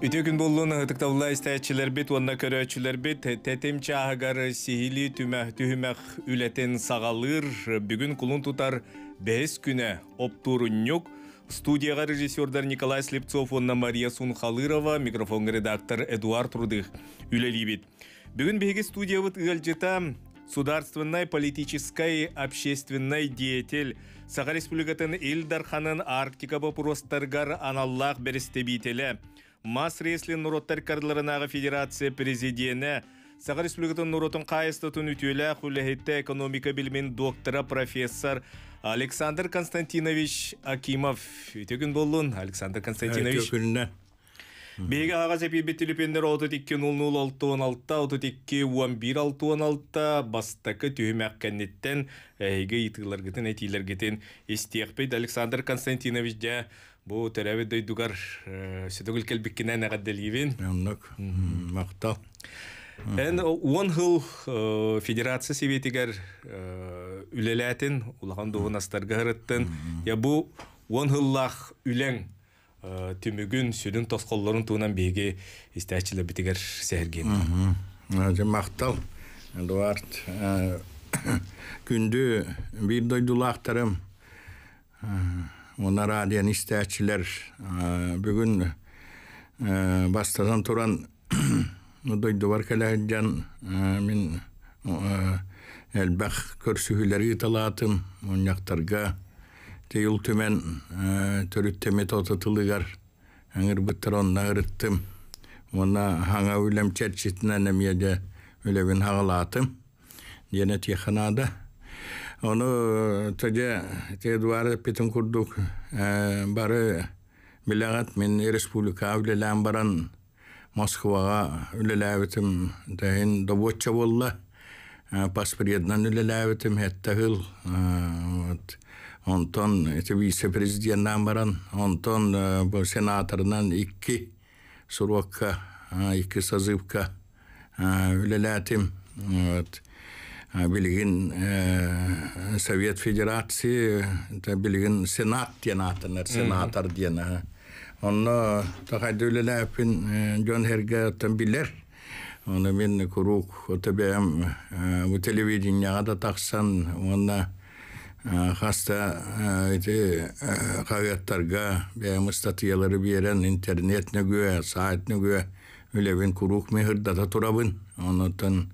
Үтөкүн боллуна ытыктавла истәчилер бит, онна көрәчилер бет, тәтем чагары сихили түмәх үләтен сагалыр, бүгін кулун тутар бәс күні оптурын юк. Студияға режиссердар Николай Слепцов, онна Мария Сунхалырова, микрофон редактор Эдуард Рудых үләли бүгүн Бүгін студиябыт студия жетам, сударственной политической общественной деятель, Саха Республикатын Илдарханын Арктика вопростаргар аналлах берестебителі, Мас Ресли Нуроттар Карларынағы Федерация президенті, Саха Республикатын Нуротын Қайыстатын үтелі экономика білмен доктора профессор Александр Константинович Акимов. күн болуын, Александр Константинович. Беге ағас әпебет телепендер 32-00-6-16-31-6-16 бастакы түйімәк кәнеттен әйгі етігілер Александр Константинович де бұ тәрәбі дөйдігар сөтігіл кәлбіккенен Эн э, он хыл э, федерация советигер үлеләтен, ұлаған дуғын Я бу он хыллах үләң Э, түмүгүн сүрүн тосколлорун туунан биги истечилер битигер сэрген. Же э, мактал Эдуард э, күндү бир дойдулактарым мына радион истечилер бүгүн бастазан туран бар кележан мен элбах көрсүхүлери талаатым уняктарга те ул төмен төрүттеме тототылыгар аңыр бытырон нагырыттым мона хаңа үлем черчитна немеде үлебин хагалатым дене теханада оны теде те дуары петин курдук бары билегат мен республика үлелән баран Москваға үлеләбетим дәһин доводча болла паспреднан үлеләбетим хәтта хыл вот Онтон вице-президент намаран, онтон сенаторынан икки суруакка, икки сазывка үлеләтим. Вот. Билигин Совет Федерации, билигин Сенат диянатынар, сенатор диена. Онно тахайды үлеләпин Джон Херге тамбилер. Оны мен курук, отабем, телевиденияға да тақсан, онна хаста эти хаветтарга бәме статьялары берен интернет нүгө сайт нүгө үлебин курук мехрдата турабын онутан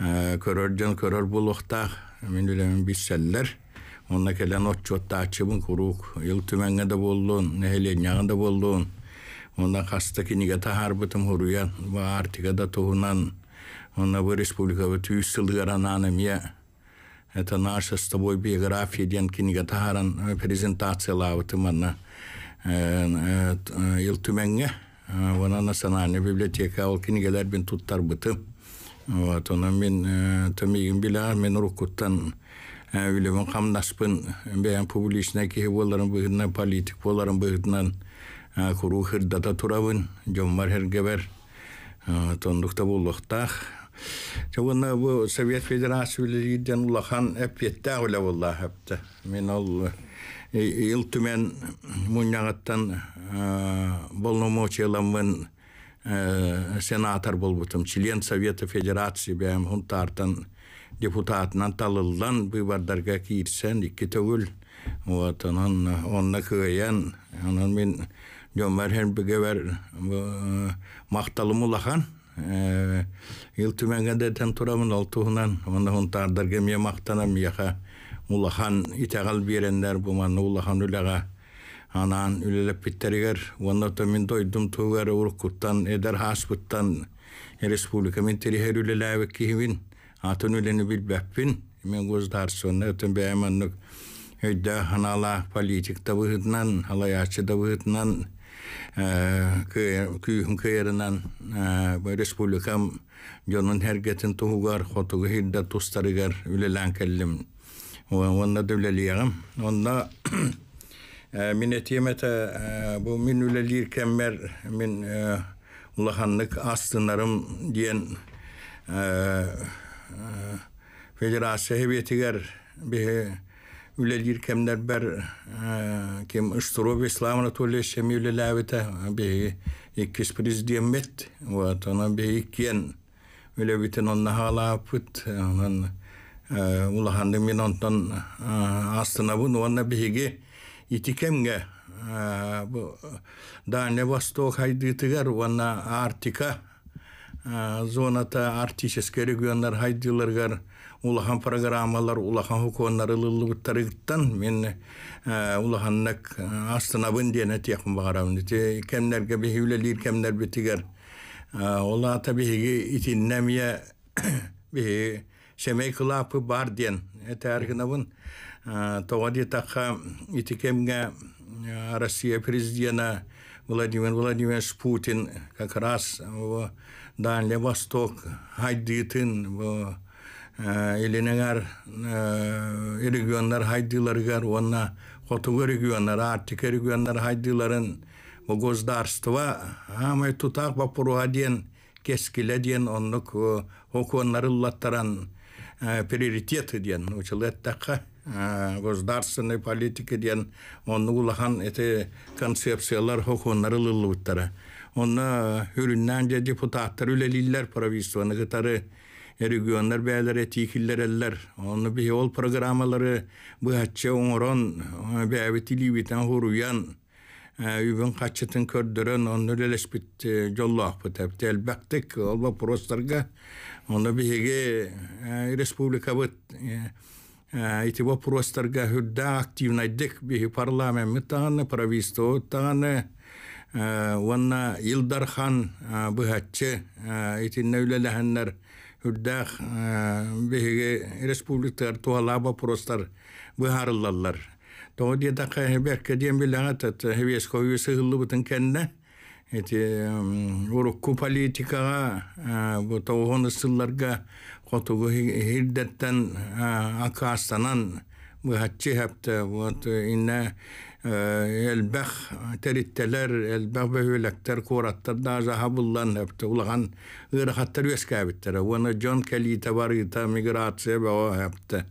көрөрдөн көрөр булуктах мен үлемин бисселлер онна келен отчоттаачыбын курук ил түмәңе да болдун нехеленяга да болдун онна хаста киниге тахарбытым хуруян ва артига да туунан онна бу республикабы түйүс сылдыгарананы мия Это наша с тобой биография Ден Кинигатахаран презентация лавы тыманна. Илтуменге, вона национальная библиотека, ал кинигелер бин туттар бытым. Вот, она мен төмейін біля, мен рукуттан үлемін қамнаспын, бәйін публичная кеге боларын бұғытынан, политик боларын бұғытынан, құру хырдата турабын, жоммар хергебер, тондықта Чавына Совет Федерации үлігіден улахан әпетті әулі болла әпті. Мен ол ил түмен мұннағаттан болномочеламын сенатор болбутым, член Совета Федерации бәм хунтартан депутатынан талылдан бұйбардарға кейірсен, екі төгіл. Вот, онын, онына көйен, онын мен дөмәрен бүге бәр мақталым ұлахан, Ил түмәңәдәтен турамын алтуһунан, онда хунтардарга мия мақтанам яха. Улахан итәгал бирендер бу ман улахан үләгә. Анан үлелеп питтеригер, онда то мин дойдым тугар уркуттан эдер хаспуттан республика мен терихер үлеләве киһивин. Атын үлені билбәппин, мен гоздар сонны өтөн бәймәннүк. Өйдә ханала политик да выгытнан, халаячы да э кү күңгәрәнән э бер республика җәмгыяте тугар хотугы һәндә тустырга үлеләнгәлим. Ул онда дәүләли ягъм. Унда э мин әйтем э, бу мин үле диркәм мин э, улаханлык астынарым дигән э, федерация субъектыгар бие үлелир кемнер бер кем Ыштуров Ислам Анатольевич кем үлеләвите беги иккис президент вот она беги кен үлевитен он нахалапыт он улаханды мен онтан астына бун онна беги итикемге Дальний Восток хайдытыгар Артика, Арктика зоната арктический региондар хайдыларгар улахан программалар улахан хуконнары лыллыбыттарыгыттан мен улаханнак астынабын диэне тиякын багарамын те кемнерге бихиүлелир кемнер битигер ола табихиги итиннемия бихи семей кылапы бар диен этеаргынабын тоғади таққа итикемге Россия президента Владимир Владимирович Путин как раз в Дальний Восток хайдытын в Элинеңар региондар э, хайдыларгар, онна хотуғы региондар, артика региондар хайдыларын государство, амай тутақ бапуруға ден, кескіле ден, оннық э, окуанлары латтаран э, приоритеты ден, училеттаққа государственной политики ден, онны эти концепциялар хокунлары лыллы Онна де депутаттар үлелілер правительствоны гытары регионнар бәләре тикилләрәлләр аны бе ол программалары быһатча оңорон бәби телевитан хуруян үбін қачытын көрдірін оны лелешпит жоллуақпы тәпті әлбәқтік ол вопростарға оны беге республика бұт эти вопростарға хүрдә активнайдык беге парламент митаны правительство таны Ванна Илдархан бұғатчы, етін нәулеләхіннер үрдәх беге республиктар туала вопростар быһарыллаллар. Тоғы деді қайбәкке дем біліңі тәт вес қойы сығылы бұтын кәнне. Эти урукку политикаға, бұтауғын ысылларға қотуғы хирдеттен акастанан бұхатчы хәпті, вот инна Elbəx təlittələr, elbəx bəhələktər, qoratlar, nazaha bullan, əbdi, ulaqan, ərəxatlar vəskəbittər, vana, John Kelly, təbari, təbari, təbari, təbari, təbari,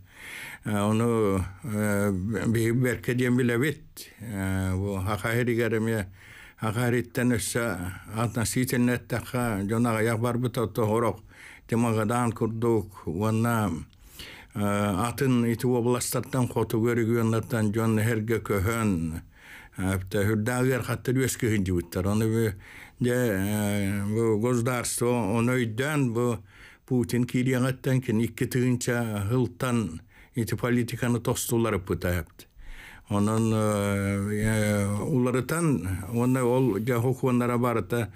təbari, təbari, təbari, təbari, təbari, təbari, təbari, təbari, təbari, təbari, təbari, атна сите нэтта ха жонага яхбар бута то хорок курдук Э, атын ити областаттан хотугөр регионнаттан жон херге көһөн э, апта хүрдагер хатта үс көһөн дибиттер аны бу де э, бу государство онойдан бу Путин кирияттан кен икки тыгынча хылтан ити политиканы тостулары пытапты Onun уларытан оны ол жа хукуаннара барыта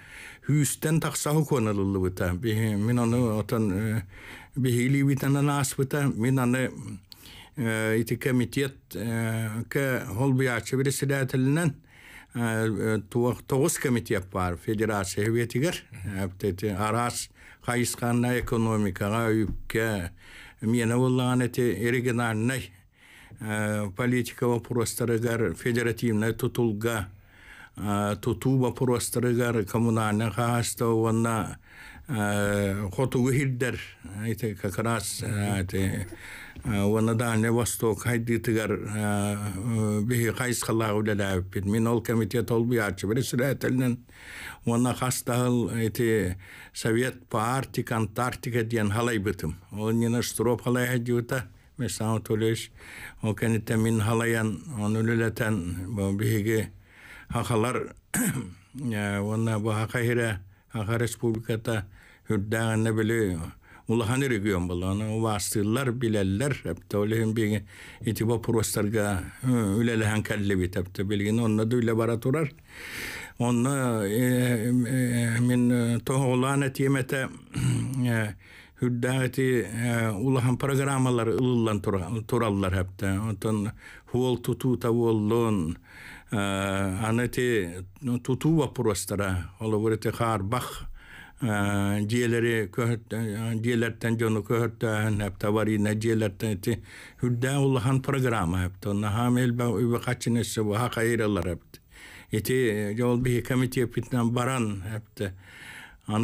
хүйістен тақса хукуаналылы бұта. Мен оны отан бихилибитана наспыта мен аны ити комитет к холбуячы тоғыз комитет бар федерация хветигер арас хайысқанна экономикаға үйіпке мені болған эти региональный политика вопростарыгар федеративный тутулга туту вопростарыгар коммунальный хаастауына хоту уһилдер эти как раз эти ванадане восток хайдитигар бихи хайс халаа улалааппит мин ол комитет ол биячы бир сүрэтэлнен вана хастагыл эти совет по Арктик, Антарктика диен халай бытым ол нина штроп халай хадиута Месао Тулеш, ол кәнеттен мин халаян, он үліләтән бігігі хақалар, оны бұ хақайыра, хақа республиката Hürdağına böyle Ulahan region bulana vasıtlar bileller hep de olehim bir itibar prostarga ülele hankalle bit hep bilgin onunla da laboratuvar onunla e, e, min e, toh olan etiyemete hüddäti ulahan programmalar ıllan turallar hep Onun ondan hol tutu tavullun anati tutu va prostara olavurete har bach dieleri dieletten jonu köhöttään heptä varina dieletten ti hüdda ullahan programma heptä onna hamel ba übe bu hak ayırlar heptä e, yol bir komite yapıtnan baran heptä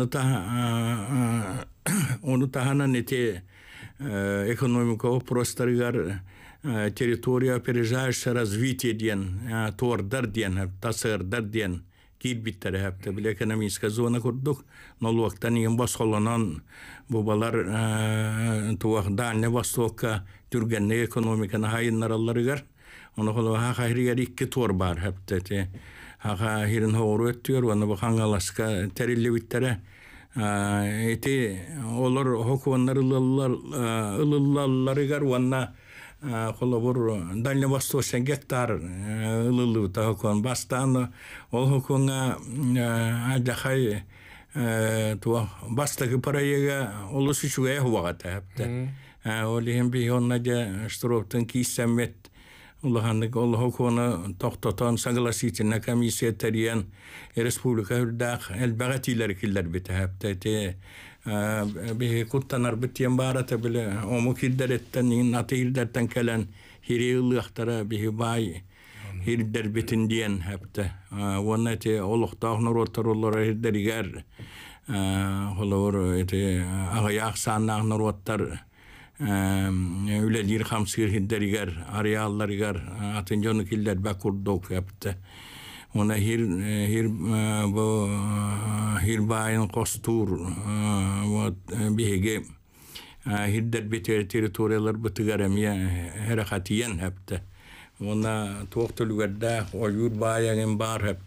ta onu tahanan территория опережающая развитие ден биттер һәптә бил экономическая зона курдук нолуактан ен басхолонан бубалар туах дальне востокка түргәнне экономиканы алларыгар оны холоха хайригәр икки тор бар һәптә те хаха хирин хору өттүр оны бу хангаласка териллебиттәре эти олар хокуаннар ылыллар ылылларыгар ванна холла бур дальневосточный гектар ылылы тахокон бастан ол хоконга аджахай туа бастагы параега олусы чугая хуагата хапта олиһин би онна же штроптын киссәммет улаханнык ол хоконы тохтотон согласительная комиссия терен республика үрдах элбагатилер киллер бите хапта куттанар бытиен барата биле ому килдереттен ин аты илдертен келен хири ылыактара биһи бай хирдер битин диен хепте уонна эти олухтаах нуруоттаруллара хирдеригер холоор эти агаяах сааннаах нуруоттар үлелир хамсыыр хирдеригер ариалларигер атын жону килдер бакурдук хепте мына хир хир бу хир костур вот биге хирдер битер территориялар bar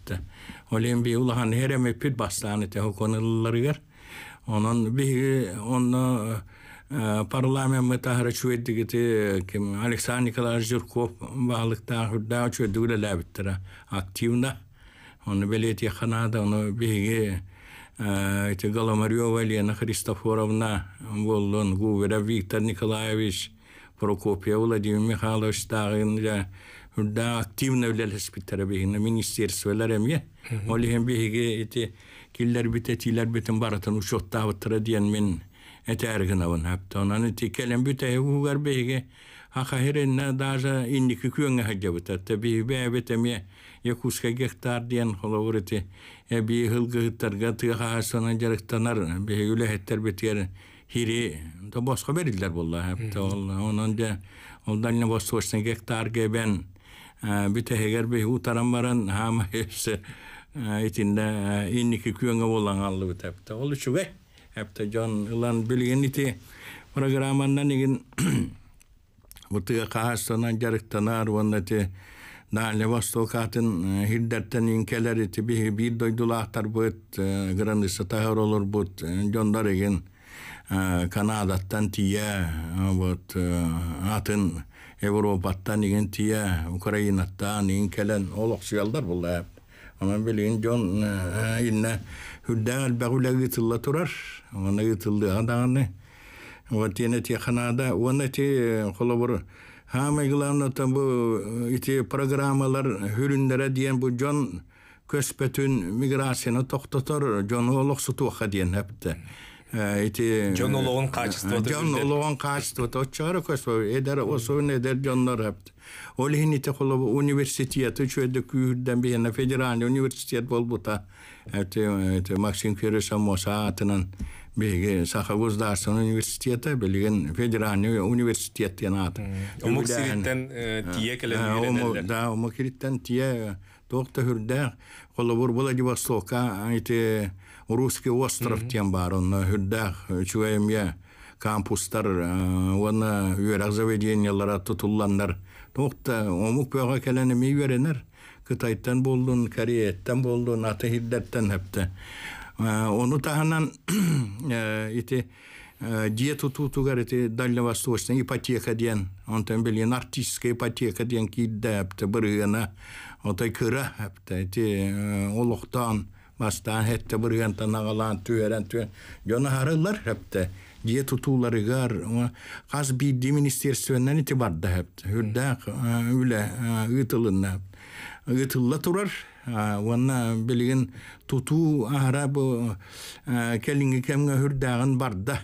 hepte. parlament ta haraçuet digiti kim Alexander Nikolaevich Zhirkov bağlıkta hudda uçu dule labittira aktivna onu beleti xanada onu bigi эти Голомарёва Лена Христофоровна, Воллон Гувера Виктор Николаевич, Прокопия Владимир Михайлович Тагин, да активно влияли спитера бегина министерство ларемье, олихем беги эти киллер бите тилер битен баратан учет тавтра диен мен әтәр генә ун хәпта аны тикәлем бүтә үгәр беге хахәрен даҗа инди күкөнгә хаҗа бит тәби бе бит ми якуска гектар дигән холоурыты әби хылгытар гаты хасаны җырыктанар бе үле хәттер бит яр хири да башка бердләр булла хәпта алла аның да алдан нә басыпсын гектар гебен бит әгәр бе утарам баран һәм эсе Ә итендә инде күкөнгә булган алды бу Ул үчегә Epte con ilan bilgin iti programan nan igin buti qahas tona na le vastoq inkeler iti bi doy dolahtar but, qiran isa olur but, condar igin kanadattan tiyar, atin evropattan inkelen, Ama bilin John e, inne hüdde albağula gıtılla turar. Ona gıtıldı adağını. Vatiyene tiyanada. Ona ti kolaburu. Hama gılamnatan bu e, iti programalar hürünlere diyen bu John köspetün migrasyonu John diyen Hmm эти жон улогон качество жон улогон качество точчары көсө эдер ол университет үчөдө күйүрдөн федеральный университет болбута максим кирыса атынан биги саха государственный университета билген федеральный университет деген аты омоксириттен тие келен да тие владивостокка эти русский остров тем бар, он хүддәк, чуэймье, кампустар, оны үйерәк заведениелара тұтулландар. Тоқта, омук бөға кәләні мей веренер. Кытайттан болдун, Кореяттан болдун, аты хиддәттен әпті. Оны тағынан, ите, диету тутугар эти дальневосточная ипотека ден он там билен артистская ипотека ден киддепте бырына отай кыра эти олохтан Mastan hette burgan nagalan tüyeren tüyen. Yona harıllar hepte. Diye tutuları gar. Kas bildi ministersiyonundan itibar da hepte. Hürdak öyle ıtılınna. Itıllı turar. Vanna bilgin tutu ahra bu kelingi kemge hürdağın barda.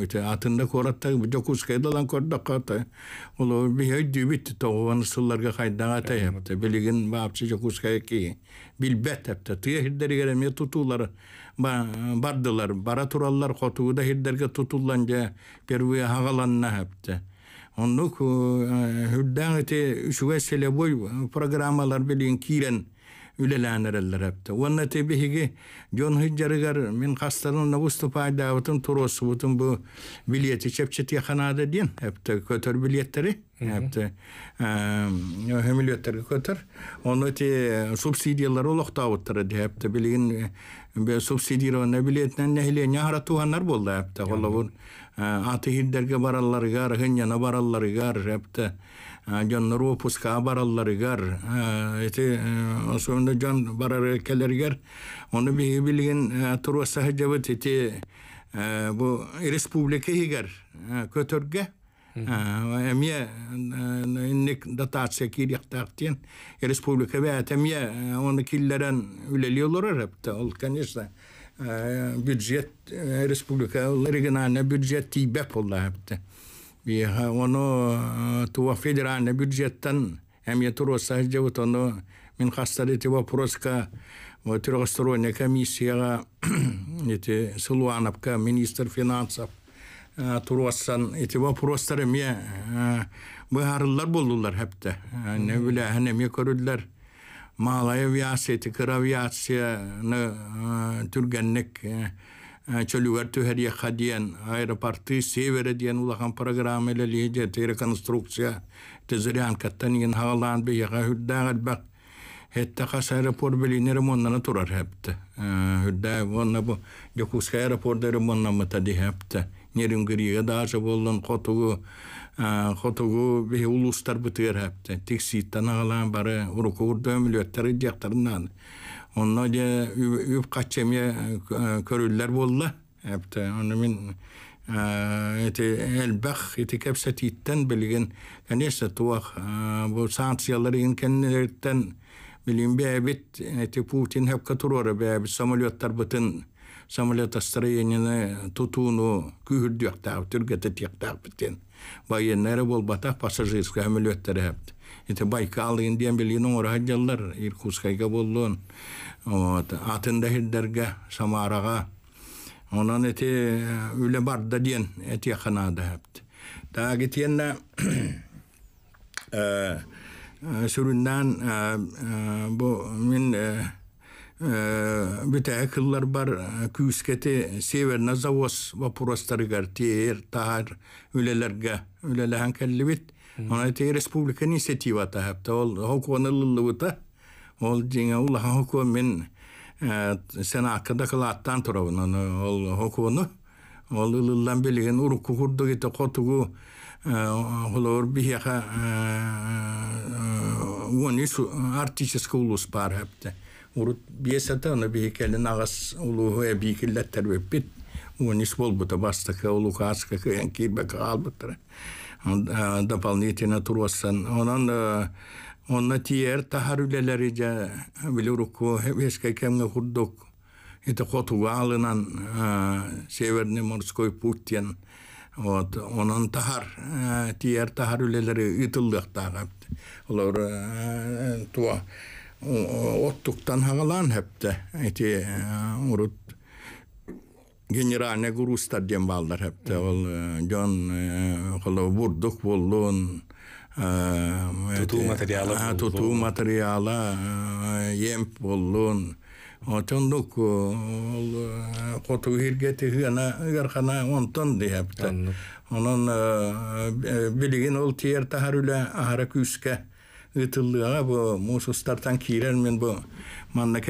Öte atında koratta dokuz kaydalan korda kata. Olu bir höydi bitti toğuvan sıllarga kaydağa tayaptı. Bilgin babçı dokuz kayaki. билбәт әптә тыя һиддәргә ме тутулар бардылар бара тураллар қотуыда һиддәргә тутулан жа первый хагаланна әптә онны э, һүддәң эте үшүгә селе бой программалар белән кирен үлеләнереллер әпті. Онна тебі хиги жон хүджарыгар мен қастарын на выступай давытын туросу бұтын бұ билеті чепчет яханады ден әпті көтір билеттері әпті хөмілеттері көтір. Оны те субсидиялар олықтауыттыры де әпті білген субсидированный билетінен нәхіле нәхара туғанар болды әпті. Олы бұл аты хиддерге баралларығар, ғыньяна баралларығар әпті. Жанны ропуска бараларыгар, эти осонда жан барары келергер. Аны бий билген турса хаҗабат эти бу республика хигар көтөргә. Эмия инник датация кирәктәртен республика ве тәмия аны килләрен үлеле юлларга рәпта ул конечно бюджет республика регионалны бюджет тибеп булды. onu tuvaffi dirane бюджеттен әме туроса жевут оны мен хасталети вопроска трехсторонняя комиссияға эти сулуановка министр финансов туруассан эти вопростар эме быарылар болдулар хәптә не беләһен эме көрүлләр малай авиация тикер авиацияны түргәннек чөлүгөр төһәриэхха диэн аэропорты севере диэн улахан программалели де реконструкция тезырянкаттан иген хагалаан бияга хүрдаагатбак хеттахас аэропорт билини ремонтнана турар хэпте хүрдаа ә, вонна бу якутска аэропорта ремонтнамыта дихэпте нерингириге даже боллун хотугу ә, хотугу бихи улустар бытыгар хэпте тикситтан агалаан бары уруку урдөөмүлөттары Онна де үп качемия көрүлләр булды. Әптә аны мин эти элбах эти кепсатиттен билген. Конечно, туах бу санкциялар инкеннерден билим бит Путин хәп катурора бит самолеттар бутын тутуну күһүрдүк тап түргәтә тиктак бол бата пассажирскә ite Baykal'ın eh, diyen bilin onu hacjallar İrkuskayga buldun. Вот. Атында хиддерге, Самарага. Онан эти үле барда ден, эти ханада хапты. Та гитенна сүрүннән бу мин битә кыллар бар күскәте северна завоз вопростарга тер тар үлеләргә үлеләһән кәлле бит Mm-hmm. Ona te respublika inisiativa ол hapta ol hokona lulluta мен jinga ul hokon hakkında eh, kalattan turavun ol eh, hokonu ol lullan bilgen urukku kurdu gite kotugu holor bir yaka on iş бар ulus урут биесата бикелин агас улуу Э, дополнительно турвасан. Онан онна э, тиер тахарүлелери э, жа билуруку эбескай кемге хурдук. Это хотуга алынан Северный морской путь тен. Вот, онан тахар, тиер тахар үлелері ытылдық тағапты. Олар туа оттуктан хағалан хепті. Эти урут генеральный грустар дем балдар хепте ол жон холо бурдук тутуу материалы тутуу материалы емп болун отондук ол коту хиргети хына ыгархана онтон онон э, билигин ол тиер тахарүле ахара күске ытыллыга бу мусустартан кирер мен бу манна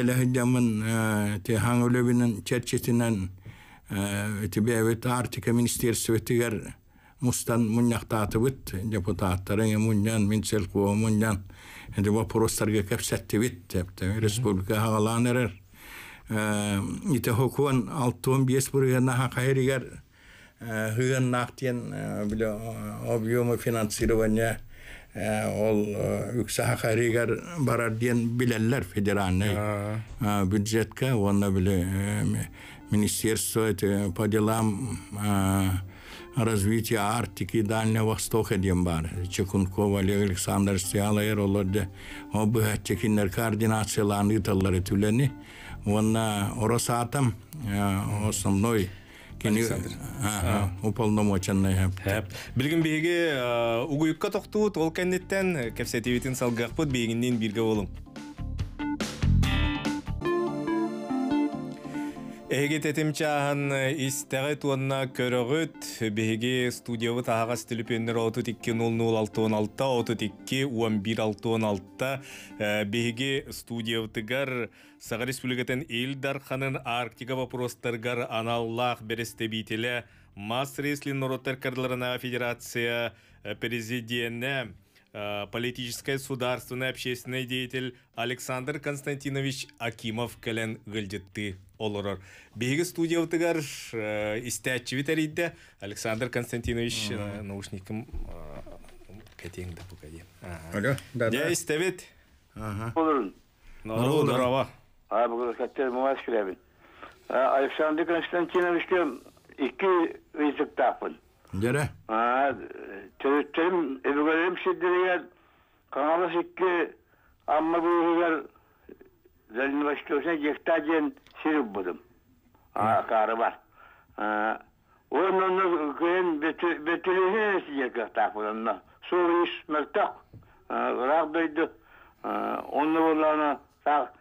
тебе бит артика министерство тигер мустан муннактаты бит депутаттары муннан минсел куу муннан эди вопростарга кепсетти бит деп республика халаныр э ите хокуан алтон бес бургана хайригер хыган нахтен биле объемы финансирования ол үксаха харигар барар диен билеллер федеральный бюджетка онна биле Министерство это по делам э, развития Арктики и Дальнего Востока дембар. Чекунков Олег Александр Стиалайыр оларды обыға чекиндер координацияланы италары түлені. Онна оросатам э, основной уполномоченный хэп. Билгин беге угуйукка токтуут ол кеннеттен кепсетивитин салгақпыт бегинден бирге болуң. Беге истэҕи туонна көрөгүт биһиги студиябы таһаҕас тилипеннер оту тикки нул нул алта оту тикки уон бир алтуон алта э, биһиги студиябытыгар Саға республикатын илдар ханын арктика вопростаргар аналлах берестебителе мас реслин нороттар карларына федерация э, президиене э, политическая сударственная общественный деятель Александр Константинович Акимов Кален Гальдетты олорор. Беги студия утыгар э, истячи витаридде Александр Константинович э, наушником э, Алло, да. истебет. Ага. здорово. мумас киребин. Александр Константиновичке Ha, amma Залин ваштоса жектажен сиріп бұдым. Ақары бар. Оның оның көйін бөтілігін әсіне көқтақ бұдымна. Сур еш мүктақ. Рақ бөйді. Оны боланы сақ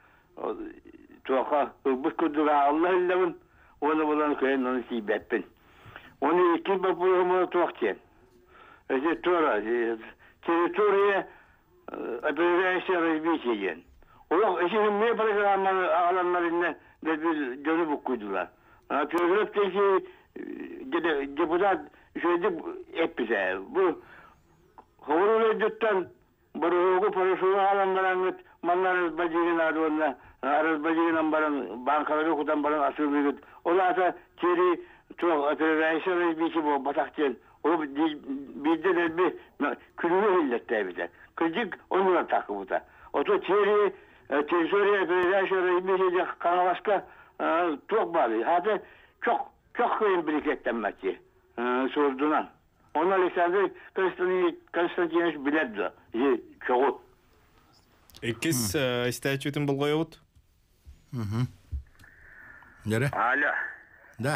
тоқа ұлбұт күдіға Аллах илләбін. Оны боланы көйін оны сейбәппін. Оны екі бөпілігімі тоқтен. Өзі тұра. Территория опережающая развитие. Yok eşeğin niye para alanları, alanlarında ne bir gönül bukuydular. Bana telegraf dedi ki e, deputat söyledi hep bize. Bu Havuru bu Baruhu parasını alanlar anlat manlarız bacığın ardında arız bacığın baran bankaları kutan baran asıl bir güt. Ola da kiri çok atırayışa bir ki bu batakçın. O bir de bir külünü hillette bize. Kızcık onunla takı bu da. Oto çeri E, Terörü birleşiyor, İngilizce kanalaşka e, çok bağlı. бұл Да.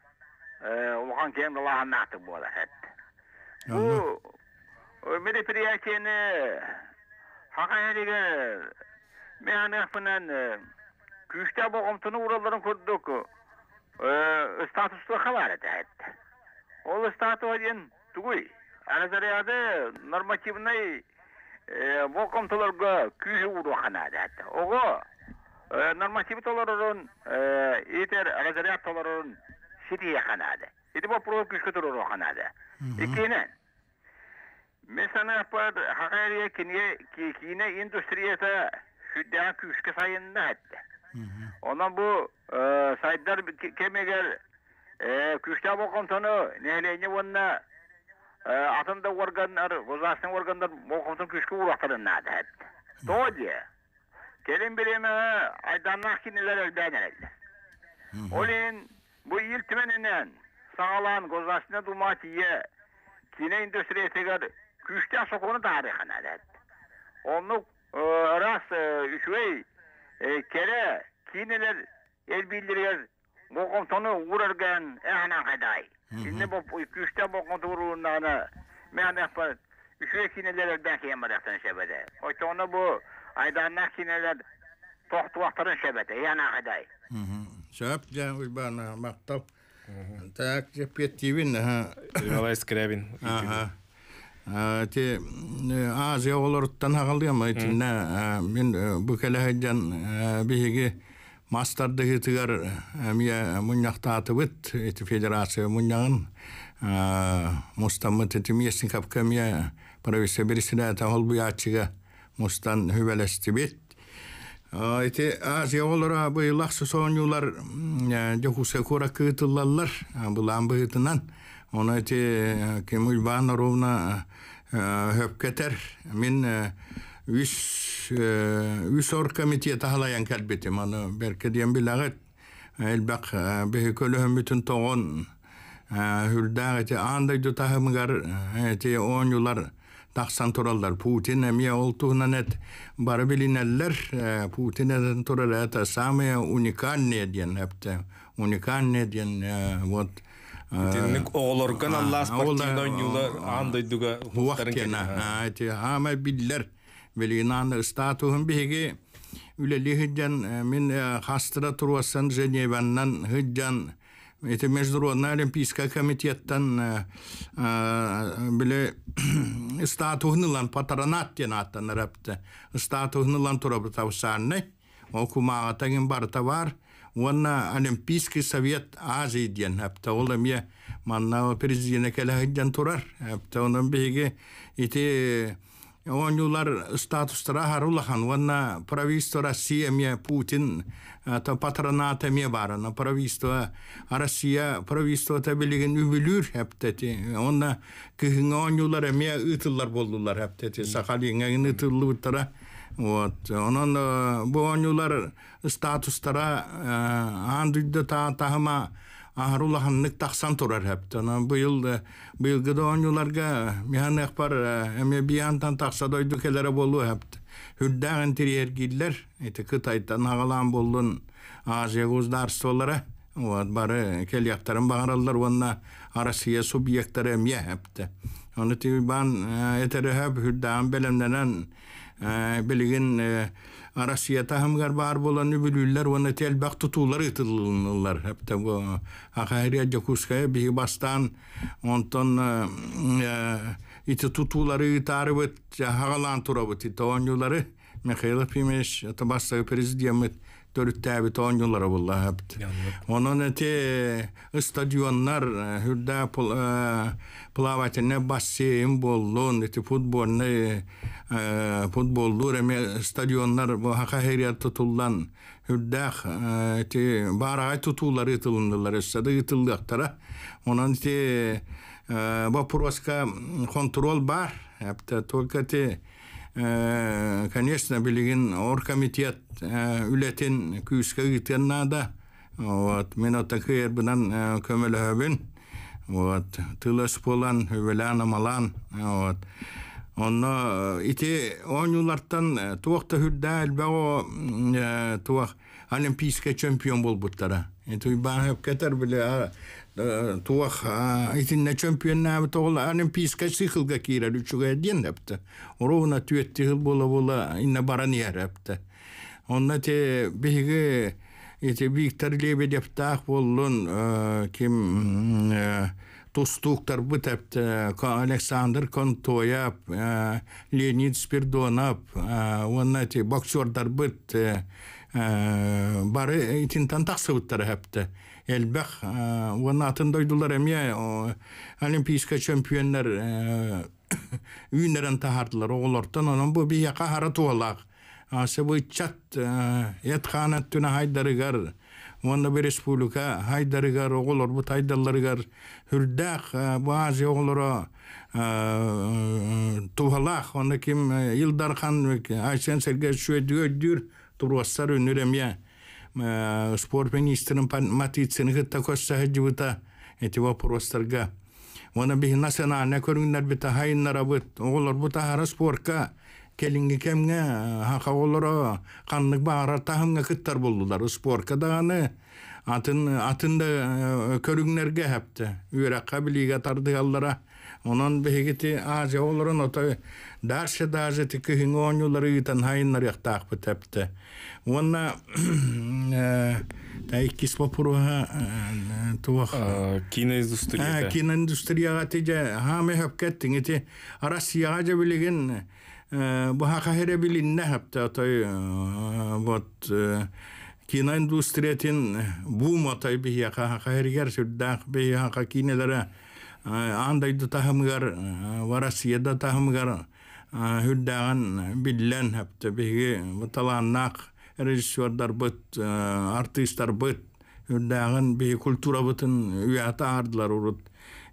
waxaan ee, keeni lahaa nactab walaxed madapriyaasheena haqaaniga meanaqfinan e, küşte boğumtunu buraların kurduk ee, statuslu kabar et o statü hoyen tuguy anazariyada normativnay e, boğumtularga küşü uruhana et ogo e, normativ tolarırın iter anazariyat tolarırın sidi yakanade. Sidi bu pro küşkütür o kanade. İkine. Mesela par hakariye kiniye ki kine endüstriyete hüdden küşkü sayında etti. Onun bu e, saydar kemeger e, küşte bu kontonu nehleyini bununla e, atında organlar, gozasın organlar bu kontonu küşkü uğraktırın adı etti. Doğru diye. Gelin bileyim e, aydanlar kiniler elbeyen elbeyen. Olin Bu il tümeninen sağlan gozasına dumatiye kine industriye tegar güçte sokunu tarihin alet. Onu e, ras e, üçvey e, kere kineler el bildirger boqontonu uğrargan ehna qaday. Şimdi bu güçte boqontu uğruğundanı mehne yapar. Üçvey kineler belki yemaraktan şebede. Oyta onu bu aydanlar kineler tohtu vaxtırın şebede yana qaday. Hı hı. Шап Так, жепет тивин. Николай а Те Азия олорттан ағалдыям айтына мен бүкәләһәдән биһиге мастарды хитигар мия муннақтаты бит эти федерация муннагын мустамы тетим есин капкамия провисе берсилә мустан бит Айты аз яулар абы лахсы сонюлар яку э, сехора кытыллар бу ламбытынан оны те э, кемүл бана ровна э, хөп кетер мен үш үш ор комитет аглаян кетбет мен берке дием билагат эл бе беге көлөм бүтүн тогон хүлдагы андай дутагымгар те онюлар тахсан тураллар Путин эмия ол туһунан эт бары билинеллер Путин этен турар это самое уникальное ден эпте уникальное ден вот Тинник оғолорган Аллас партийдан юлар андайдуга хуақтена эти хама биллер билинан статуһын биһиги үлелі хыджан мен хастыра туруасан женеваннан хыджан Это Международный Олимпийский комитет там э, э были статуны лан патронат тен атан рапта статуны лан турабта санны, окумага тагин бар товар он Олимпийский совет Азии ден апта ол эмье манна президент келеген турар апта онун беги ити э, он юлар статус тара харулахан Уна правительство Россия эмье Путин то патроната ме барына правительство Россия правительствота билеген үбүлүр хәптети онна кыһыңа онюлар эме ытыллар болдулар хәптети сахалинга ытыллы вот онон бу онюлар статустара андыйда таатахыма ахарулаханнык тахсан турар хэпт. Ана быйыл быйылгы доонюларга михан экпар эме биянтан тахса дойду келере болу хэпт. Хүрдәгән тириергиллер, эти кытайтан агалан болдун Азия гуздарстволары. Вот бары кел яктарын багараллар вонна Россия субъекттары мия хэпт. Аны тибан этере хэп хүрдәгән арасията hamgar bar bolan übülüller onu tel bak tutular ıtılınırlar. Hep de bu Akahiriya Cakuskaya bir bastan ondan e, e, төрүттәбит он юллары булла Онон эти стадиондар хүрдә плавательный бассейн боллун, эти футбольный футболлур эме стадионнар баха хәйрәт тутуллан хүрдәх эти барагай тутулар итылындылар эссәдә итылдыктара. Онон эти вопроска контроль бар. Әптә только те Э, конечно, билигин оргкомитет э, үлетин күйіске кеткен нада. Вот, мен отаки ербінан э, көмілі Вот, тылыс болан, өбелан, амалан. Вот. Онно ити он юларттан туақта хүрдә әлбәғо туақ олимпийский чемпион болбуттара. Ити бағып кетер біле туаха итинне чемпионнабы тогола олимпийская сихылга кирелүчүгө ден депти ровно түеттигил бола бола инна баран ярепти онна те биги эти виктор лебедев так боллун ким тустуктар бытепти александр контояп леонид спирдонап онна те боксердар быт бары итин тантаксыбыттар хепти Элбэх, оны атын дойдулар эмне олимпийска чемпионнер үйнерен тахардылар оғылортан, онын бұ бі яқа хара туалақ. Асы бұй чат, етхана түні хайдарыгар, онда бір республика хайдарыгар, оғылор бұ тайдаларыгар, үрдәқ, бұ азия оғылора туалақ, онда кем Илдар Айсен Сергей Шуэдігі дүр, тұруастар өнер спорт министрин матицинигит такоссаһаджыбыта эти вопростарга Вона бих национальна көрүңнөр бита хайыннара быт оголор бута хара спортка келинге кемге хака олоро каннык баара тахымга кыттар болдулар спортка даганы атын атында э, көрүңнерге хапты үйракка билиге тардыгаллара онон бэхигити ааж олорон ота даарше дааже ти кыһыҥы ооньулары ыытан хайыннар яхтаахпы тэпте уонна тай киспопуруха туох киноиндустрия киноиндустрияга тиже хаамы хөпкеттиң ити Россия же билигин э, бу хахахере билинне хэпте отой э, вот э, киноиндустриятин буматай бияха хахахергер сүрдаах бияха кинелере андайды тахымгар варасияда тахымгар хүддаган биллен хапты биги таланнак режиссердар быт артисттар быт хүддаган биги культура бытын уята ардылар урут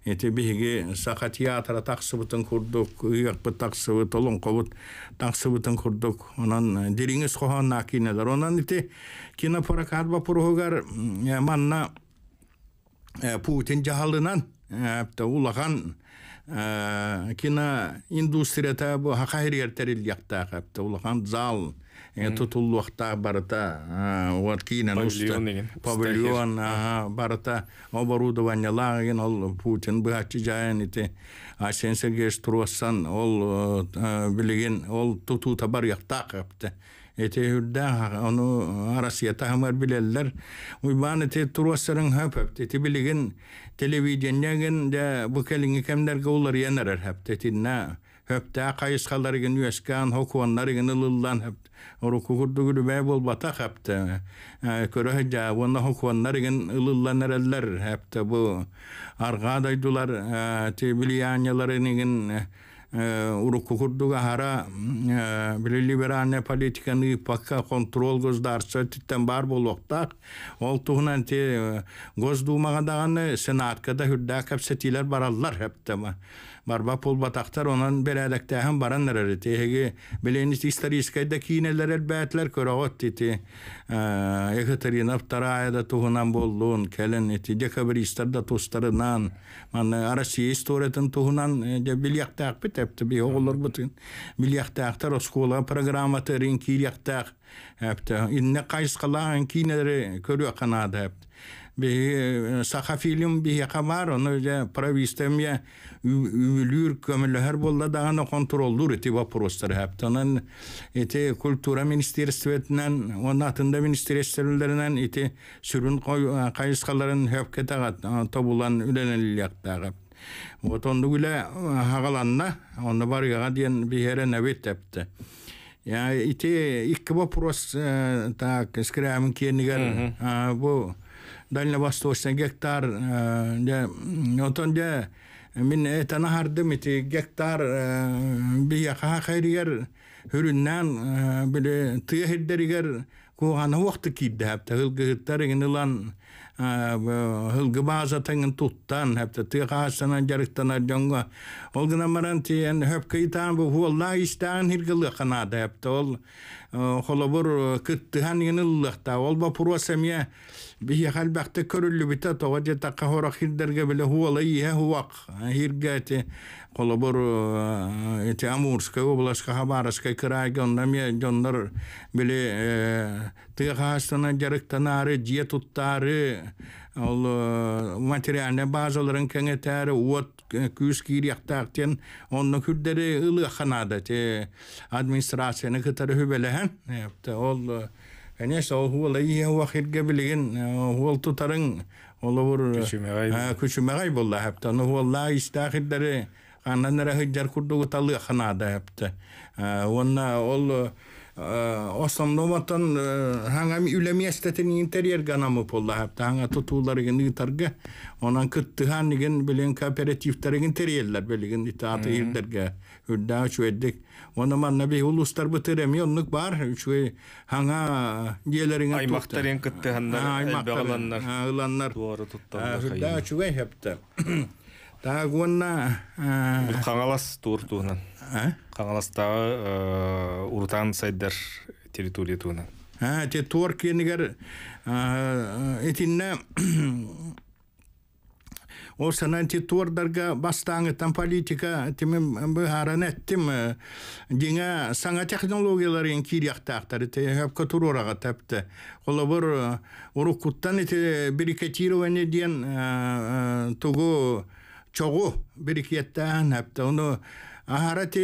эти биги саха театра таксыбытын курдук ыякпы таксыбыт олоңкобут таксыбытын курдук онан дириңиз коханна кинелер онан ити кинопрокатба пурогар манна путин жаалынан әпті улаған э, кино индустрията бу хакайр ертерил якта капта улахан зал э, тутуллуакта барата э, вот кино павильон барата оборудование лагин ол путин быачы жайын ити асен сергеевич ол билеген ол туту табар якта капта ete hudda onu arasiya tahmar bilenler u bana te turasaran hap te biligen televizyonnyagen de bu kelin ikemler gollar yenerer hap te na hap ta qayis xallarigen yeskan hokwanlarigen ululdan hap oru kugurdu gulu bay bol bata hap te te te урукку курдуга хара били либеральная политиканы иппакка контроль госдарства титтен бар болуктак ол тугунан те госдумага даганы сенатка да хүрдэ капсетилер бараллар хептема барба батактар онан берәлектәһен баран нәрәре теһеге беленис историческая да кинеләр әлбәтләр көрәгәт тити Екатерина вторая да туһунан болдун кәлен ити декабристар да тустарынан ман Россия историятын туһунан дә бит тәпті бе олар бұтын милияқтақтар оскола программаты ренкилияқтақ әпті инне қайсқалаған кинері көрі қанады әпті бе сахафилим бе қамар оны же правистем я үйлүр көмөлөр болла дагана контролдур эти вопростар хапты анан эти культура министерствотунан онун атында министерстволеринен эти сүрүн кайыскаларын хөпке тагат тобулан үлөнелияктагы Вот он дуле э, хагаланна, бар барыга диен бихере навет тепте. Я ите икке вопрос э, так скрам кенигер а бу дальна восточный гектар э, де нотон де мин эта нахар де мити гектар би яха хайриер хүрүннән биле тыя хеддерегер куган вакыт кидде хәтта гылгы тарыгын илан А, база гыбаз туттан хәп те террасаны ярыттан аңган. Ал гына маран тең хәп кыйтан бу хул лайстан хил гылык аны дәптөл. Хылыбур кыт таңын Алла та олба просемия би хел бахты кырлы бита Колобор эти Амурская область, Хабаровская край, гоннаме, гоннар были тыхастана, директонары, диетуттары, материальная базаларын кеңетәрі, от күз кирияқтақтен, онны күрдері ылы қанады, те администрацияны кітары хүбеліхен, ол Конечно, ол хуала ие вахирге билген, ол тутарын, ол бур күчүмөгай болла, хапта, ну хуала истахирлери анан эрахыджар курдугуталыахана даяпты онна ол основноматан хаңам үлеместетин интерьер ганамы поллахапты хаңа тутууларыгын ытарга онан кыттыханиген билен кооперативтеригин терьерлер билигин итааты ирдерге үрдаа чуэддик оны манна би улустар бытыреми оннук бар чуэ хаңа диелериңе аймактарин кыттыханнар аймактар ыланнар дуары туттар үрдаа чуэ хепте тағы уонна қаңалас тур туынан қаңаластағы э, уртан сайдар территория туынан а те тур кенигер этинне ол санан те туордарга бастаңытан политика тимим быхаран эттим э, диңа саңа технологияларын кириактаактар те хөпкө турурага тапты холобор э, урукуттан эти брикетирование диен тугу чоғу бірикеттен әпті оны ахарати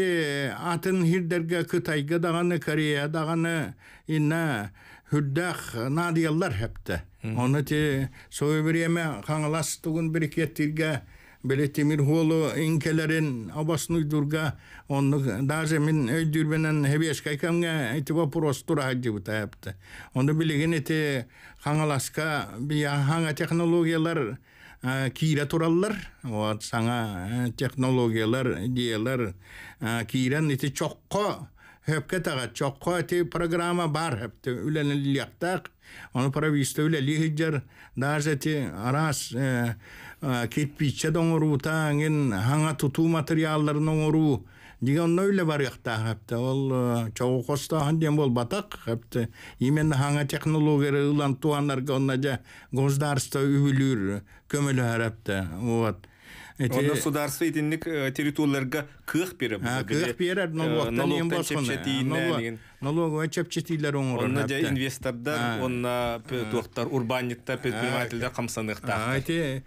атын хирдерге кытайга дағаны корея дағаны инна хүддах надияллар әпті оны те сой біреме қаңылас түгін бірикеттерге Бәле темир холу инкелерин обосну дурга даже мен өйдүрбенен хебешка камга эти вопрос тура деп Оны билеген эти хаңаласка бия хаңа технологиялар кире тураллар вот саңа технологиялар идеялар киран ити чокко хөпке тага чокко ти программа бар хөпте үләнеллиактак оны правительство үләлихиджер даже ти арас кетпиче доңорута аңен хаңа туту материалларын Деген өйлі барықта әпті, ол э, чауы дем бол батақ әпті. Именно хаңа технология ұлан туғанарға онна жа көмілі әр Оны сударсы итинник территорияларга кых берем. Кых берер, Онна инвестордар, онна предпринимательдер қамсанықты. Айти,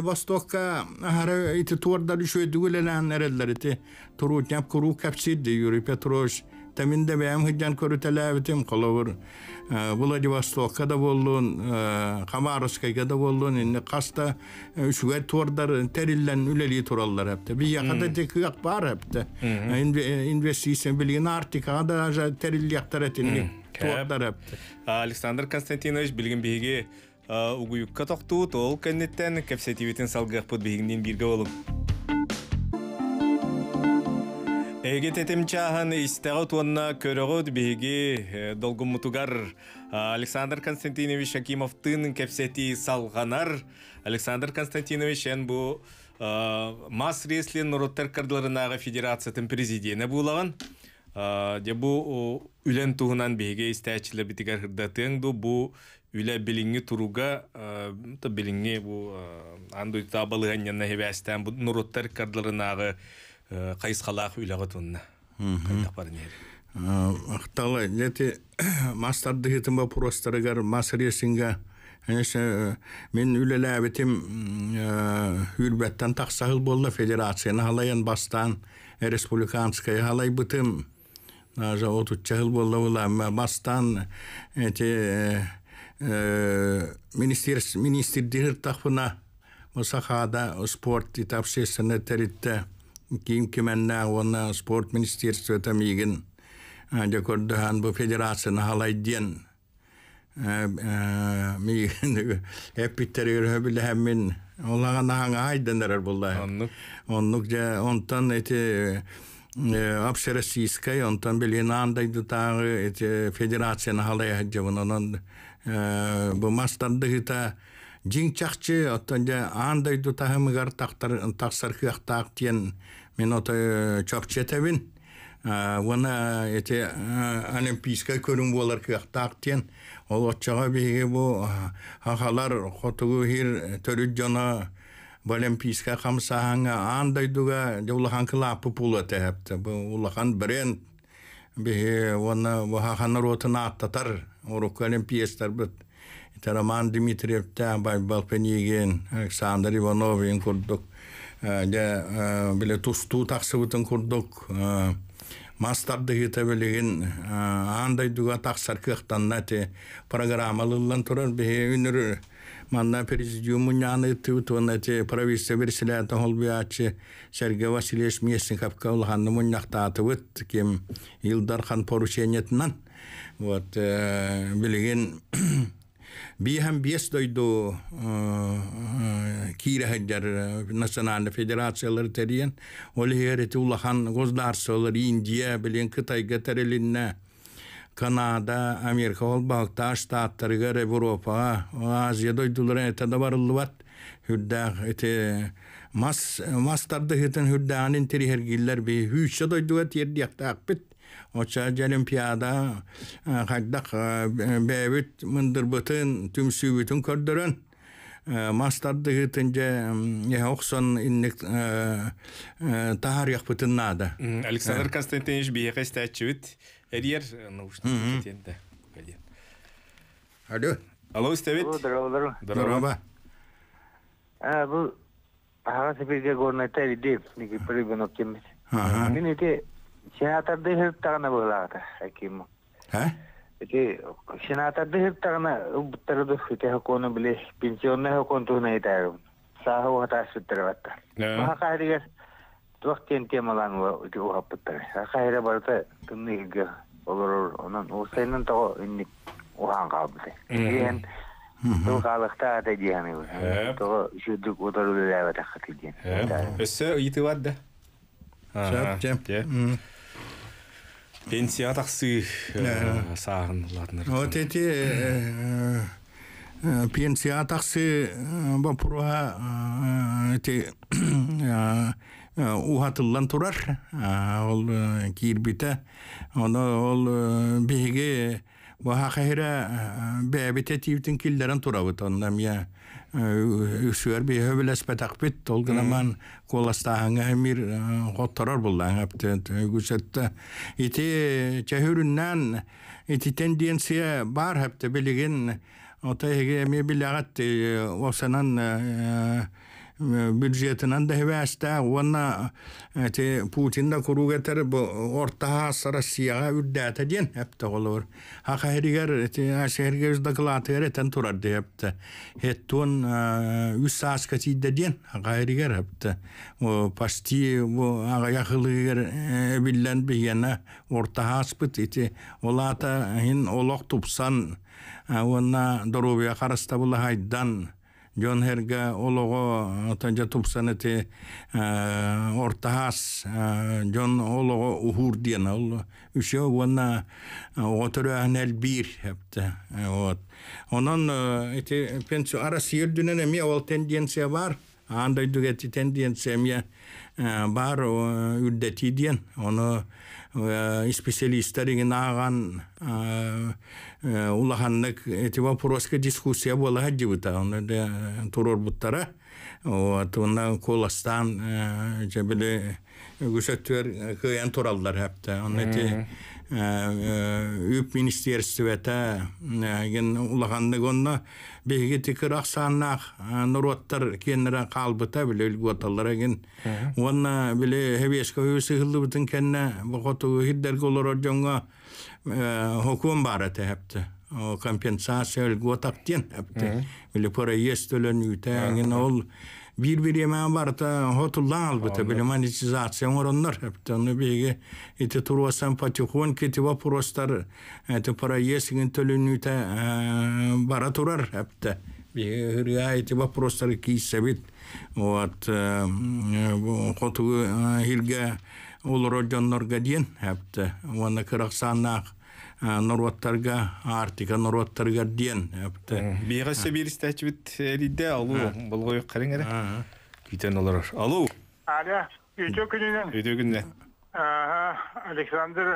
востокка, Юрий Петрович таминде бэм хыджан көрүтэлээбитим холобур Владивостокқа да боллун хамаровскайга да қаста инне каста үчүгэ үлелі териллен үлели тураллар эпте бияхада текыяк бар эпте инвестиция билген артикага да ажа териллияктар этинник туордар эпте александр константинович билген биги угуюкка токтуут ол кеннеттен кепсетибитин салгыпыт бигиндин бірге болуп Эгететим чахан истегот уонна көрөгөт биги э, долгумутугар Александр Константинович Акимовтын кепсети салғанар. Александр Константинович эн бу мас ресли нуруттар кырдыларынагы федерациятын президенти болаған де бу үлен туғынан биге истәчле битигер хырдатын ду бу үле билинги туруга та билинги бу андуй табылыган яна хевестен бу нуруттар кырдыларынагы кайыс халаах үйлагы тунна кайдакбар нери тала лети мастарды хитимба пуростарыгар масыресинга Энесе ә, мен үлеләбетим ә, үрбәттән тақсағыл болды федерацияны халайын бастан ә, республиканская халай бытым жа отуччағыл болды бұла бастан эти министр министр дир тахпына спорт и общественный теритте ким кименна онна спорт министерство тамигин жакордахан бу федерацияны халайден ми эпиттерер биле хэммин олага нахаңа айдендерер булда оннук оннук же онтан эти общероссийская онтан билен андайды тагы эти федерацияны халай хаджабын онан бу мастардыгыта жиңчақчы оттон же аандайду тахымыгар тахсар кыяктаак тиен мен ото чокчетебин вона эти олимпийская көрүн болар кыяктаак тиен ол отчага биги бу хахалар хотугу хир төрүт жона в олимпийская хамсааңа аандайдуга жолахан кылаапы пул этеэпте бу улахан бренд биги уна хаханар отуна аттатар урукка олимпиестер бит Тараман Роман Дмитриев, Бай Балпенигин, Александр Иванов, им курдук. Я были тусту так сывутын курдук. Мастар дегите билеген, андай дуга так саркыхтан нате программалылын турар. Бехе үнір манна президиумын яны тывыт ван нате провисия берселятын ол биачы. Сергей Васильевич Мессин капка улханны муньяқта атывыт. Ким Илдархан поручениетінан. Вот, билеген биһэм биэс дойду киирэхэджар национальный федерациялар терен ол херети улахан госдарсалар индия билен кытайга терелинне канада америка ол багта штаттарга европага азия дойдулар этада барылыбат хүрдах эти мас мастарды хетен хүрдагын терихергиллер би хүчэ дойдуат ердиактаакпит Очаджа Олимпиада хаддак бәбит мындырбытын түмсүбүтүн көрдөрөн мастарды гытынже яхсан инник тахар яхпытын нада. Александр Константинович бияка стачут эрьер наушники кетенде. Алло. Алло, Стевит. Здорово, здорово. Здорово. бұл ағасы бірге көрінетті дейді, деп, неге прибынып кеміз. Мен өте сенаторды хырттагына тағына акиму эти сенаторды хырттагына буттарды ите хокону биле пенсионный хокон туна итаарым сааха ухатаасбиттербатта махакаиригер туактен темалан ухаппыттар акаира барыта тымныгы олорор онон усайнын того инник ухан калбыты диэн тулкалыкта ата дианы того үшүдүк уторулулабатаккаты диэн эссе ыйытыбат да пенсия тақсы э, э, сағын ладнар вот эти э, пенсия тақсы бапуруа эти ухатыллан турар ол кирбите оны ол биһиги баха хәйрә бәбите типтин килләрен турабыт оннам я үсүөр бие хөбүлэс петакпит толгунаман коластаһаңа эмир хотторор буллаң аптет үгүсөттө ити чехүрүннан ити тенденция бар хапты билигин ота эми билягат осанан бюджетынан да хебәстә, уна те Путинда куругатар бу ортаға Россияга үрдәтә ден хәптә олар. Хака хәригәр те ашәргә үз доклад әретен турар дип. Хеттон үсаска тидә ден хака хәригәр хәптә. О пасти бу ага яхылыгәр биллән ортаға Олата хин олоқ тупсан. Уна дорубия хараста була хайдан. John Herga ologo taja tupsanete eh, ortahas eh, John ologo uhur diena ol üşe wanna eh, otoru anel bir hepte ot onun eti pensu arası yerdünen emi ol tendensiya var андай дүгәти тенденция бар үддәти диен оны Э, и специалиста деген аған э, э, улаханнык эти вопроска дискуссия бола дебута онда турор буттара вот онна коластан же биле күсөттөр кыян тураллар хапта онна үп министерство это ген улағанны гонна беги тикер ақсаннақ нуроттар кенра қалбыта биле үлготаллар ген онна биле хевешка хөвсі хылды бутын кенне бохоту хиддер голор жонга хокум бара тәпті компенсация үлготақтен тәпті биле пора ол bir-bir yemeğe barda hotuldan albıta bilim hani çizasyon var onlar hep onu bilgi эти turvasan patihon kiti vapurostar вот хоту хилге Э, норуаттарга артика норуаттарга диен э. э. биэга себиристечибит элиде алуу болгою кариңере күйтен олар алу алло үтө күнүнөн үтө күнүнөн александр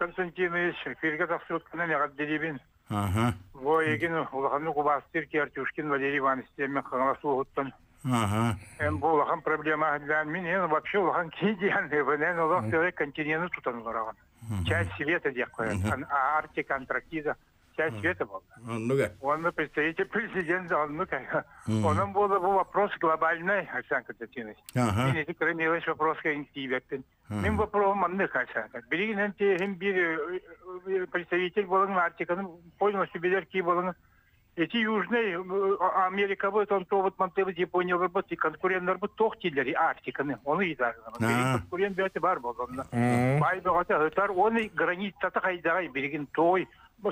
константинович кирге тапшыртканын ягат дедибин ага во эгин улаханы кубастыр кертюшкин валерий иванович деме кагала суухуттан Ага. Эм бу улахан проблема для мен вообще улахан кидиан эвенен олох теве континент тутан олараган часть света деп арктика антарктида часть света болды он представитель президент вопрос глобальный александр константинович мен эти кремилеш вопроска представитель болың полностью эти южные америка вот он то вот мантебы япония вот и конкуренттер бу тох тилери арктиканы оны изагына конкурент бәте бар болғанда бай бәте тар оны граница та хайдагай берген той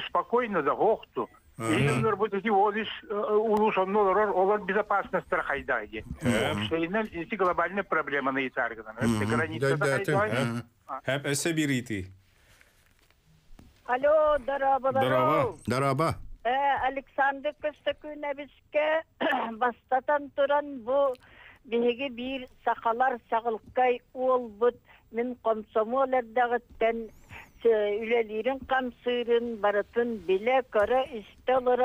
спокойно да хоқту Егер бұл дети ол иш э, улуш оннолар олар безопасностьтар хайдайды. Шейнел эти глобальные проблемы на Итаргана. Это граница хайдайды. Хәп әсә бирити. Алло, дараба, дараба. Дараба. Александр Костокүнәбискә бастатан туран бу биһиги бир сақалар сагылкай ол бут мен комсомолердагыттан үлелирин камсырын баратын биле көрө истелер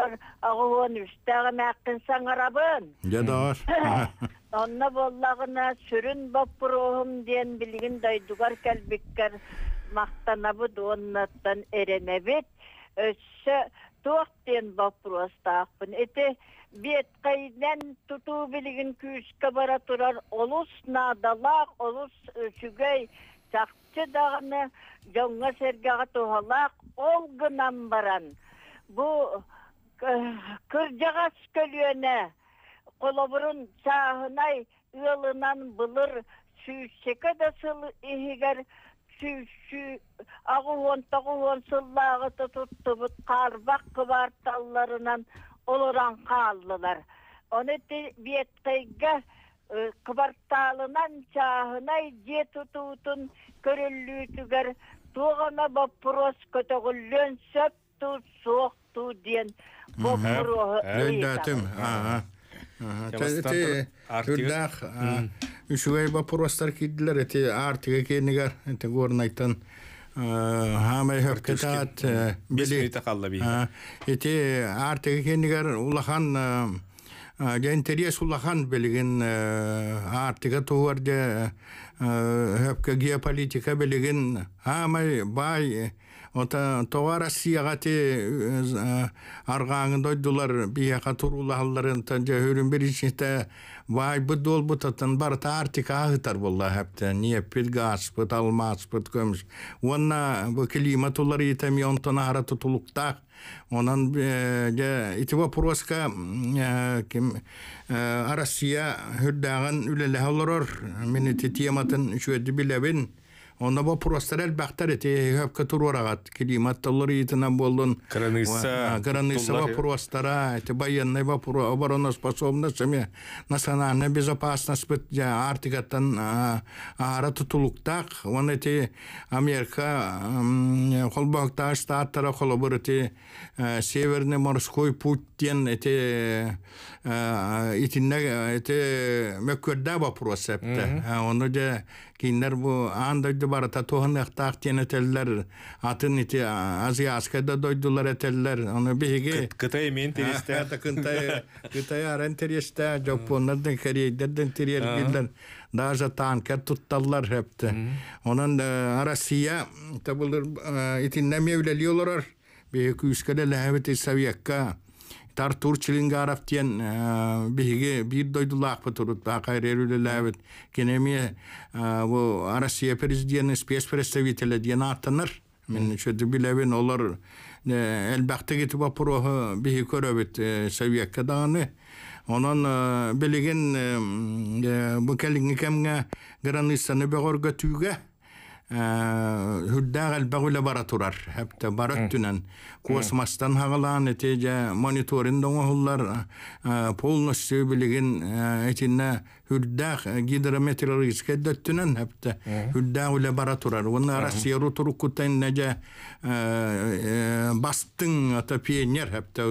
агуон үстәгә мәккин саңарабын ядавар онна боллагына дей баппурухум диен билигин дайдугар кәлбеккер мактанабы дуоннаттан эренебит өссө тоқтен вопростақпын эте беткайдан туту билигин күүскө бара турар олус надалаак олус сүгөй сакчы даганы жоңго сергага тухалаак ол гынан баран бу кыржагас көлүөнө колобурун сааһынай ыылынан былыр сүүссеке да сыл ихигер агуон тогуон сыллаагыты туттубут карбак кыбар талларынан олоран кааллылар онети биеттайга э, кыбартаалынан чааһынай же тутуутун көрөллүүтүгер туогана боппрос көтөгүллөн сөп ден суок туу диен бопуроо үрдәқ үшігей ба пұрвастар кейділер, әте артыға кейінігер, әте ғорнайтан хамай хөпкетат білі. Әте артыға кейінігер ұлахан интерес улахан билигин артыга тугар де геополитика билигин хамай бай ота тоға россияға те арғаңын дойдулар бияқа турулаһалларын тан жа хөрүн беричте вай бы дол бутатын барта артика агытар болла хапта не пит газ пит алмаз пит көмш онна бу климат улар итем йонтона ара тутулуктак онан же ити вопроска ким россия хүрдаган үлеле мен ити тематын шуэди билебин Онна бо простарел бахтар эти хапка турорагат климат итина бо обороноспособность национальная безопасность ара Америка северный морской путь Kinler bu anda dubarata tohun ıhtaq teneteller. Atın iti azı askada doydular eteller. Onu bihigi. Kıtay min teriste. Kıtay, kıtay aran Daha Japonlardan, Koreylerden teriyergiller. Даже танкер тутталлар хепте. Онан Россия табылыр итиннәме үлелиолар. Бехи күйскәле ләһәбет совекка. тартур чилингаров тен биһиги бир дойдулаахпы турут баакайрерүлелээбит кинеми бу россия президенти спецпредставителя диен аттаныр мен чөдү билебин олар элбактыгити вопроху биги көрөбүт совьякка дааны Онан билеген бу келиңи кемге границаны бөгөргө ә, хүрдәг әлбәг үлі бара турар. Хәптә бара түнән. Космостан хағылаған әте жә мониторин доңы хұллар ә, полностью білігін әтіне хүрдәг гидрометрологиске дәттінән әптә хүрдәг үлі бара турар. Оны арас еру тұру күттен нәжә ә, бастың ата пиенер әптә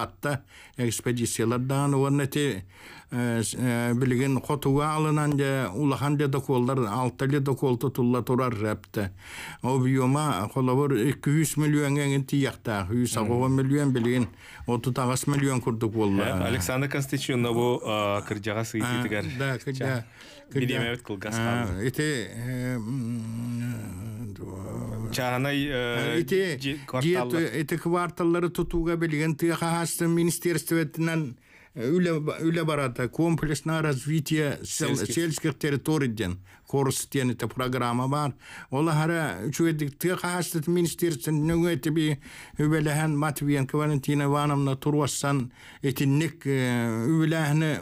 атта экспедицияларда оны әте билигин хотуга алынан же улахан же доколдар алты эле докол тутулла турар рапты объема холобор эки жүз миллион эңин тияктаа жүз агого миллион билигин отуз отутагас миллион курдук болла александра константиновна бу кырдяга сыйты тигер да кырдя бидемебит кылгаскан ити чаганай ити кварталлары тутууга билген тыахаасты министерствонан үлі барады комплексное развитие сельских территорий ден корстен это программа бар олара ара хастыт министерство нүгөте би үбелехан матвиенко валентина ивановна турвассан этинник үбелехне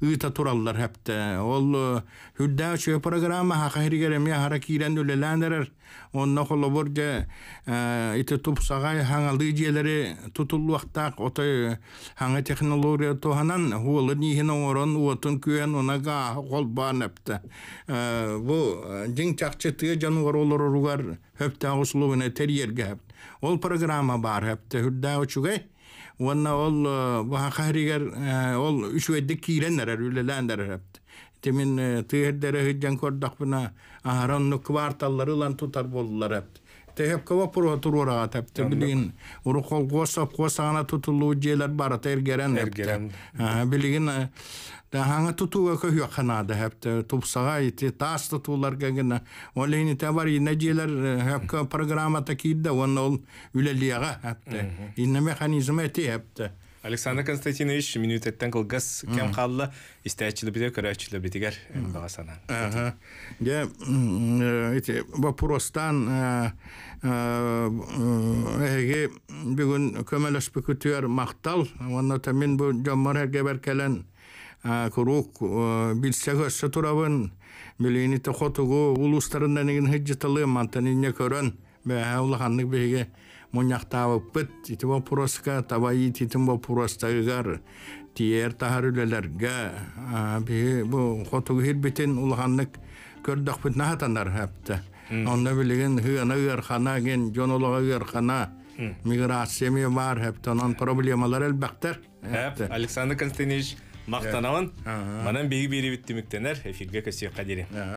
ыта тураллар хепте ол хүлдә программа хахиргерем хара харакирен үлелендерер онна холобор же э, ите тупсагай хаңалы жиелери тутулуактак отой э, хаңа технология тоханан хуолы нихин оңорон уотун күйен она гаахы бу жиң э, чакчытыы жануар олоруругар хөптэ услубуна терьерге ол программа бар хэпте хүрдэ учугай онна ол бу ол үчүэдди кирен эрер үлелен Темин тыһэрдэрэ хыджан кордахпына аһаронну кварталлар ылан тутар боллар эт. Тэһэп кова прокуратура атап тибилин урухол госап госана тутулуу желер бар тергерен. Аа билигин да ханга тутуга көйө ханада хэп тупсага ити таас тутулар гэгэн олени программа такида ван ол үлэлияга хэп ине механизм эти хэп Александр Константинович минутеттен кылгас кем қалла истәчле биде көрәчле битигер багасана. Ага. Я э, эти вопростан э, э, эге бүгүн көмөлөш бүкүтүр мақтал, онда та мен бу жоммар құрук келен курук билсәгә сатурабын билини тохотугу улустарындан ген хиджеталы мантанинне көрөн бе аулаханлык беге моньяқтабы пыт ити вопроска табайы титим вопростагар тиер тахарүлелерге бу хотугир битин улганнык көрдөк бит нахатанар хапты онда билген хыана ырхана ген жонолога ырхана миграция ми бар хапты анан проблемалар элбактар Александр Константинович мақтанамын манан беги бери биттимиктенер эфирге көсүйөк кадири